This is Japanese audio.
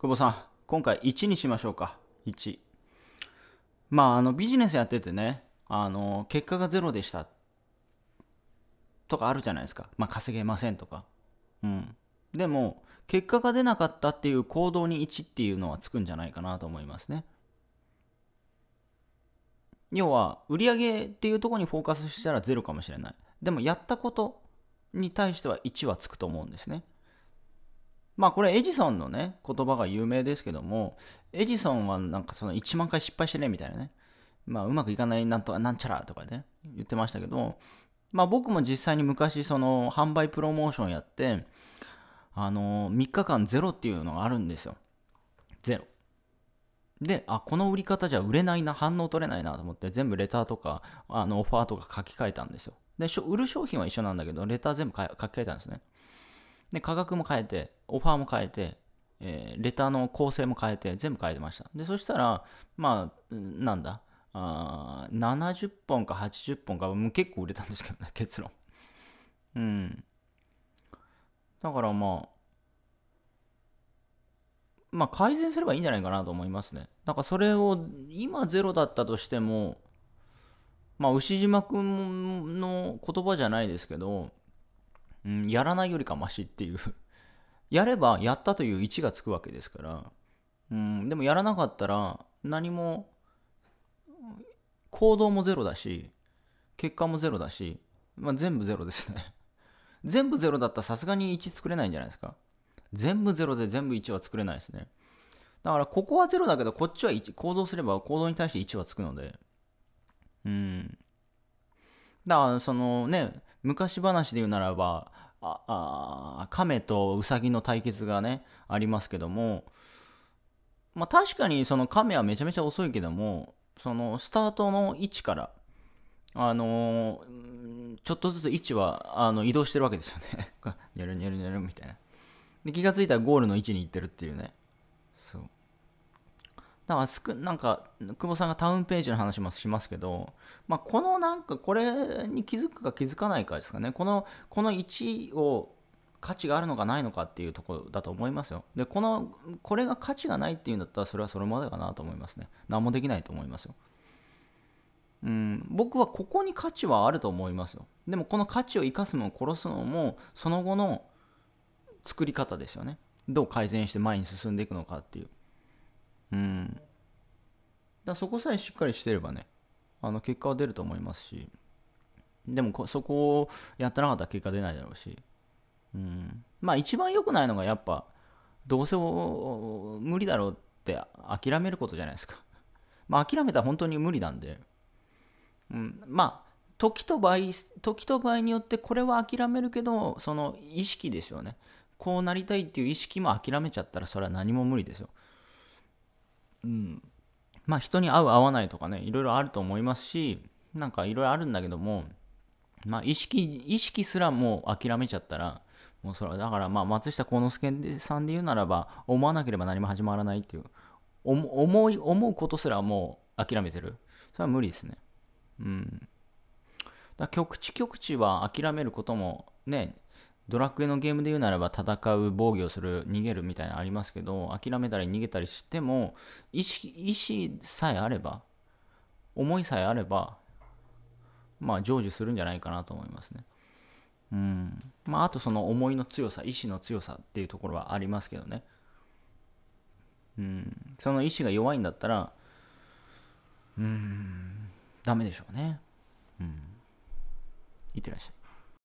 久保さん、今回1にしましょうか。1。まあ、あの、ビジネスやっててね、あの、結果がゼロでした。とかあるじゃないですか。まあ、稼げませんとか。うん。でも、結果が出なかったっていう行動に1っていうのはつくんじゃないかなと思いますね。要は、売上っていうところにフォーカスしたらゼロかもしれない。でも、やったことに対しては1はつくと思うんですね。まあこれエジソンのね、言葉が有名ですけども、エジソンはなんかその1万回失敗してねみたいなね、まあうまくいかないなんとかなんちゃらとかね、言ってましたけど、まあ僕も実際に昔その販売プロモーションやって、あの、3日間ゼロっていうのがあるんですよ。ゼロ。で、あ、この売り方じゃ売れないな、反応取れないなと思って全部レターとか、あの、オファーとか書き換えたんですよ。で、売る商品は一緒なんだけど、レター全部書き換えたんですね。で、価格も変えて、オファーも変えて、えー、レターの構成も変えて、全部変えてました。で、そしたら、まあ、なんだ、あ70本か80本か、もう結構売れたんですけどね、結論。うん。だからまあ、まあ、改善すればいいんじゃないかなと思いますね。だからそれを今ゼロだったとしても、まあ、牛島君の言葉じゃないですけど、うん、やらないよりかマシっていう やればやったという1がつくわけですから、うん、でもやらなかったら何も行動もゼロだし結果もゼロだし、まあ、全部ゼロですね 全部ゼロだったらさすがに1作れないんじゃないですか全部ゼロで全部1は作れないですねだからここはゼロだけどこっちは1行動すれば行動に対して1はつくのでうんだからそのね昔話で言うならばああ亀とウサギの対決がねありますけどもまあ確かにその亀はめちゃめちゃ遅いけどもそのスタートの位置からあのー、ちょっとずつ位置はあの移動してるわけですよねにゃ るにゃるにゃるみたいなで気が付いたらゴールの位置に行ってるっていうねそうだからすく、なんか、久保さんがタウンページの話もしますけど、まあ、このなんか、これに気づくか気づかないかですかね。この、この1を価値があるのかないのかっていうところだと思いますよ。で、この、これが価値がないっていうんだったら、それはそれまでかなと思いますね。何もできないと思いますよ。うん、僕はここに価値はあると思いますよ。でもこの価値を生かすのを殺すのもその後の作り方ですよね。どう改善して前に進んでいくのかっていう。うん。だそこさえしっかりしてればね、あの結果は出ると思いますし、でもそこをやってなかったら結果出ないだろうし、うん。まあ一番良くないのがやっぱ、どうせ無理だろうって諦めることじゃないですか。まあ諦めたら本当に無理なんで、うん、まあ、時と場合、時と場合によってこれは諦めるけど、その意識ですよね。こうなりたいっていう意識も諦めちゃったらそれは何も無理ですよ。うん、まあ人に合う合わないとかねいろいろあると思いますしなんかいろいろあるんだけどもまあ意識意識すらもう諦めちゃったらもうそれはだからまあ松下幸之助さんで言うならば思わなければ何も始まらないっていう思い思うことすらもう諦めてるそれは無理ですねうんだ局地局地は諦めることもねドラクエのゲームで言うならば戦う防御する逃げるみたいなのありますけど諦めたり逃げたりしても意識意思さえあれば思いさえあればまあ成就するんじゃないかなと思いますね。うんまあ、あとその思いの強さ意志の強さっていうところはありますけどね。うん、その意志が弱いんだったらうんダメでしょうね。うん、いってらっしゃい。